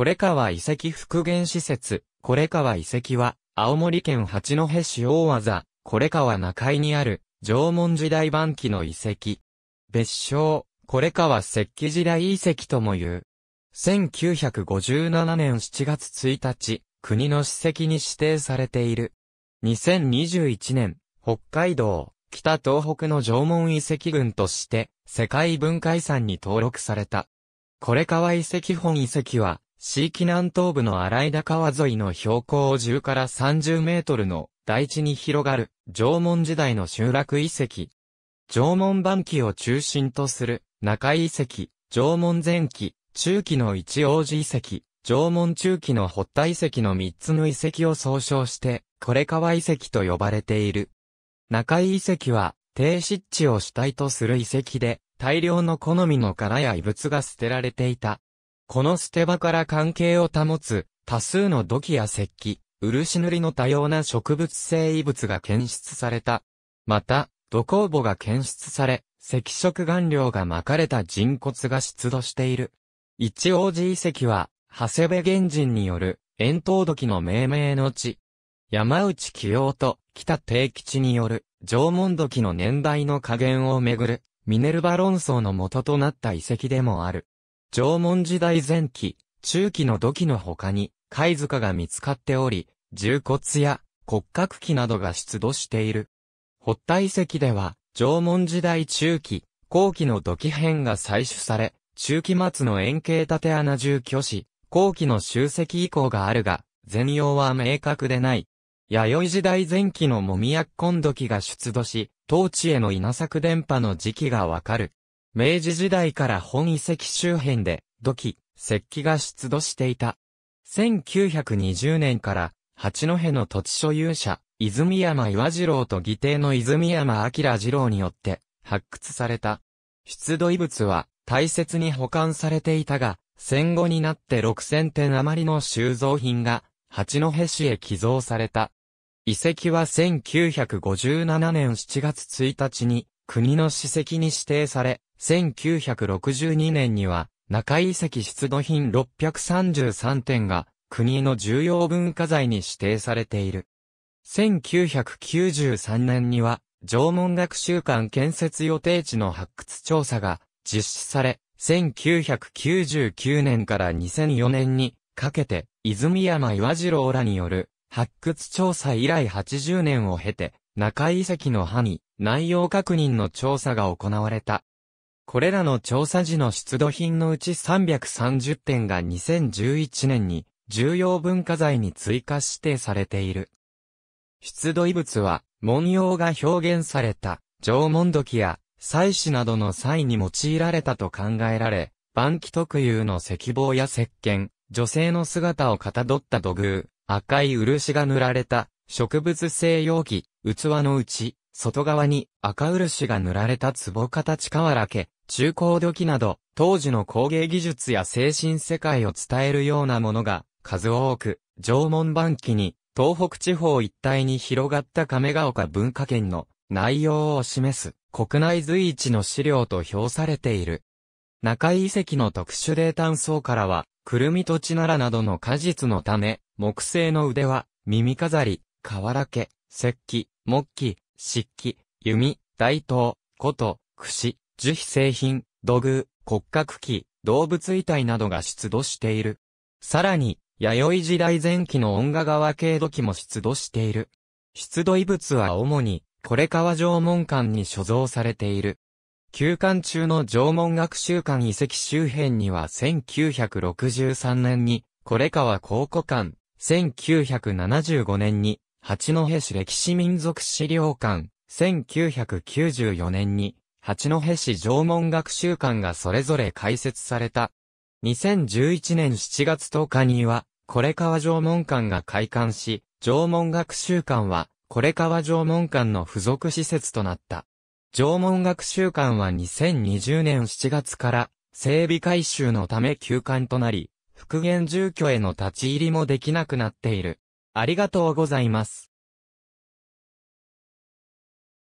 これか遺跡復元施設、これか遺跡は、青森県八戸市大技、これか中井にある、縄文時代晩期の遺跡。別称、これか石器時代遺跡とも言う。1957年7月1日、国の史跡に指定されている。2021年、北海道、北東北の縄文遺跡群として、世界文化遺産に登録された。これ川遺跡本遺跡は、地域南東部の荒井田川沿いの標高10から30メートルの台地に広がる縄文時代の集落遺跡。縄文晩期を中心とする中井遺跡、縄文前期、中期の一王子遺跡、縄文中期の堀田遺跡の3つの遺跡を総称して、これ川遺跡と呼ばれている。中井遺跡は、低湿地を主体とする遺跡で、大量の好みの殻や異物が捨てられていた。この捨て場から関係を保つ、多数の土器や石器、漆塗りの多様な植物性異物が検出された。また、土工母が検出され、赤色顔料が巻かれた人骨が出土している。一王子遺跡は、長谷部源人による、遠筒土器の命名の地。山内清夫と北定吉による、縄文土器の年代の加減をめぐる、ミネルヴァ論争の元となった遺跡でもある。縄文時代前期、中期の土器の他に、貝塚が見つかっており、重骨や骨格器などが出土している。発体石では、縄文時代中期、後期の土器片が採取され、中期末の円形縦穴住居史、後期の集積以降があるが、全容は明確でない。弥生時代前期のもみやっこん土器が出土し、当地への稲作電波の時期がわかる。明治時代から本遺跡周辺で土器、石器が出土していた。1920年から八戸の土地所有者、泉山岩次郎と義弟の泉山明次郎によって発掘された。出土遺物は大切に保管されていたが、戦後になって6000点余りの収蔵品が八戸市へ寄贈された。遺跡は1957年7月1日に国の史跡に指定され、1962年には、中遺跡出土品633点が、国の重要文化財に指定されている。1993年には、縄文学習館建設予定地の発掘調査が実施され、1999年から2004年にかけて、泉山岩次郎らによる発掘調査以来80年を経て、中遺跡の歯に内容確認の調査が行われた。これらの調査時の出土品のうち330点が2011年に重要文化財に追加指定されている。出土遺物は、文様が表現された、縄文土器や、祭祀などの際に用いられたと考えられ、晩期特有の石棒や石鹸、女性の姿をかたどった土偶、赤い漆が塗られた、植物性容器、器のうち、外側に赤漆が塗られた壺形瓦家、中高土器など、当時の工芸技術や精神世界を伝えるようなものが、数多く、縄文晩期に、東北地方一帯に広がった亀ヶ丘文化圏の内容を示す国内随一の資料と評されている。中井遺跡の特殊泥炭層からは、くるみと地ならなどの果実の種、木製の腕は、耳飾り、瓦家、石器、木器、漆器、弓、大刀、琴、串、樹皮製品、土偶、骨格器、動物遺体などが出土している。さらに、弥生時代前期の音賀川系土器も出土している。出土遺物は主に、これ川縄文館に所蔵されている。休館中の縄文学習館遺跡周辺には1963年に、これ川考古館、1975年に、八戸市歴史民族資料館、1994年に、八戸市縄文学習館がそれぞれ開設された。2011年7月10日には、これ川縄文館が開館し、縄文学習館は、これ川縄文館の付属施設となった。縄文学習館は2020年7月から、整備改修のため休館となり、復元住居への立ち入りもできなくなっている。ありがとうございます。